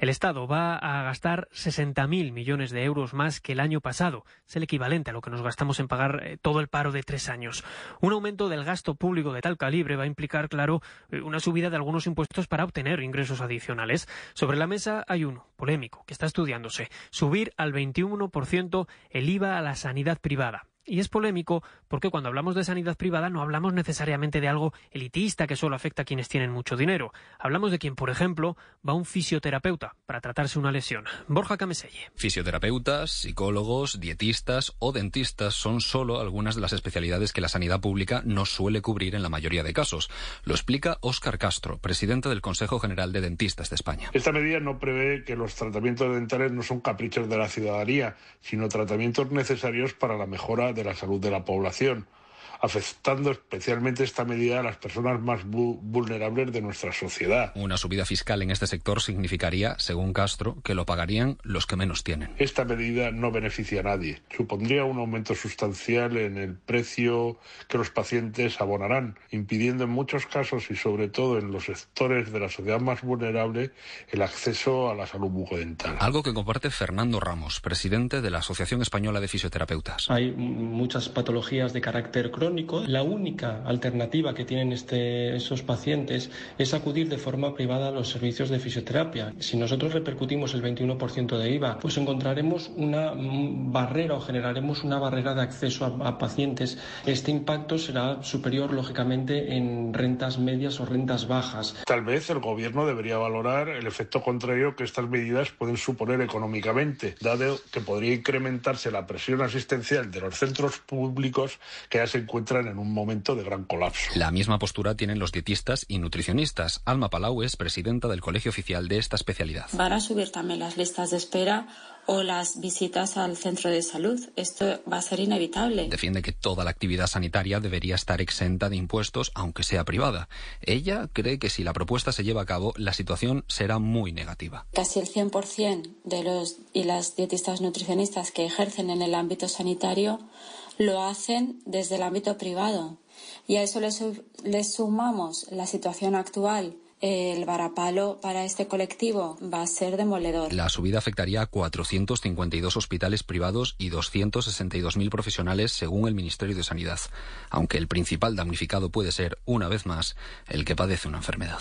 El Estado va a gastar 60.000 millones de euros más que el año pasado. Es el equivalente a lo que nos gastamos en pagar eh, todo el paro de tres años. Un aumento del gasto público de tal calibre va a implicar, claro, eh, una subida de algunos impuestos para obtener ingresos adicionales. Sobre la mesa hay uno, polémico, que está estudiándose. Subir al 21% el IVA a la sanidad privada. Y es polémico porque cuando hablamos de sanidad privada no hablamos necesariamente de algo elitista que solo afecta a quienes tienen mucho dinero. Hablamos de quien, por ejemplo, va a un fisioterapeuta para tratarse una lesión. Borja Cameselle. Fisioterapeutas, psicólogos, dietistas o dentistas son solo algunas de las especialidades que la sanidad pública no suele cubrir en la mayoría de casos. Lo explica Óscar Castro, presidente del Consejo General de Dentistas de España. Esta medida no prevé que los tratamientos dentales no son caprichos de la ciudadanía, sino tratamientos necesarios para la mejora de de la salud de la población afectando especialmente esta medida a las personas más vulnerables de nuestra sociedad. Una subida fiscal en este sector significaría, según Castro, que lo pagarían los que menos tienen. Esta medida no beneficia a nadie. Supondría un aumento sustancial en el precio que los pacientes abonarán, impidiendo en muchos casos y sobre todo en los sectores de la sociedad más vulnerable el acceso a la salud bucodental. Algo que comparte Fernando Ramos, presidente de la Asociación Española de Fisioterapeutas. Hay muchas patologías de carácter crónico la única alternativa que tienen este, esos pacientes es acudir de forma privada a los servicios de fisioterapia. Si nosotros repercutimos el 21% de IVA, pues encontraremos una barrera o generaremos una barrera de acceso a, pacientes. Este impacto será superior, lógicamente, en rentas medias o rentas bajas. Tal vez el gobierno debería valorar el efecto contrario que estas medidas pueden suponer económicamente, dado que podría incrementarse la presión asistencial de los centros públicos que hacen se en un momento de gran colapso. La misma postura tienen los dietistas y nutricionistas. Alma Palau es presidenta del Colegio Oficial de esta especialidad. Van a subir también las listas de espera o las visitas al centro de salud. Esto va a ser inevitable. Defiende que toda la actividad sanitaria debería estar exenta de impuestos, aunque sea privada. Ella cree que si la propuesta se lleva a cabo, la situación será muy negativa. Casi el 100% de los y las dietistas nutricionistas que ejercen en el ámbito sanitario lo hacen desde el ámbito privado. Y a eso le, sumamos la situación actual. El varapalo para este colectivo va a ser demoledor. La subida afectaría a 452 hospitales privados y 262.000 profesionales, según el Ministerio de Sanidad, aunque el principal damnificado puede ser, una vez más, el que padece una enfermedad.